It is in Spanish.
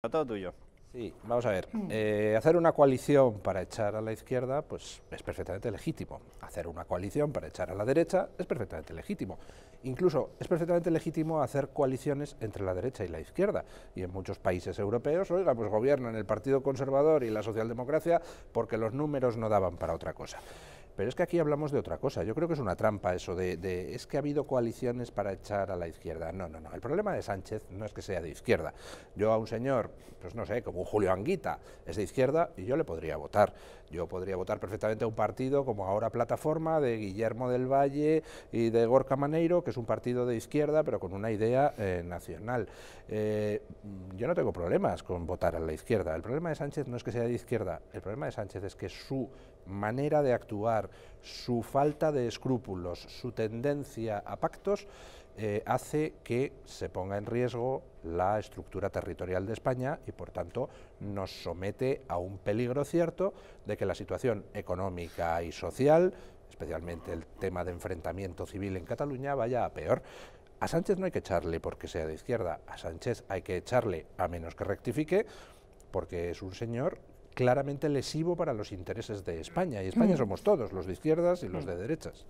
Todo tuyo. Sí, vamos a ver. Eh, hacer una coalición para echar a la izquierda, pues es perfectamente legítimo. Hacer una coalición para echar a la derecha es perfectamente legítimo. Incluso es perfectamente legítimo hacer coaliciones entre la derecha y la izquierda. Y en muchos países europeos, oiga, pues gobiernan el Partido Conservador y la Socialdemocracia porque los números no daban para otra cosa. Pero es que aquí hablamos de otra cosa. Yo creo que es una trampa eso de, es que ha habido coaliciones para echar a la izquierda. No, no, no. El problema de Sánchez no es que sea de izquierda. Yo a un señor, pues no sé, como Julio Anguita, es de izquierda y yo le podría votar. Yo podría votar perfectamente a un partido como ahora Plataforma de Guillermo del Valle y de Gorka Maneiro, que es un partido de izquierda pero con una idea eh, nacional. Eh, yo no tengo problemas con votar a la izquierda. El problema de Sánchez no es que sea de izquierda. El problema de Sánchez es que su manera de actuar su falta de escrúpulos, su tendencia a pactos, eh, hace que se ponga en riesgo la estructura territorial de España y, por tanto, nos somete a un peligro cierto de que la situación económica y social, especialmente el tema de enfrentamiento civil en Cataluña, vaya a peor. A Sánchez no hay que echarle porque sea de izquierda, a Sánchez hay que echarle a menos que rectifique porque es un señor claramente lesivo para los intereses de España. Y España mm. somos todos, los de izquierdas y los de derechas.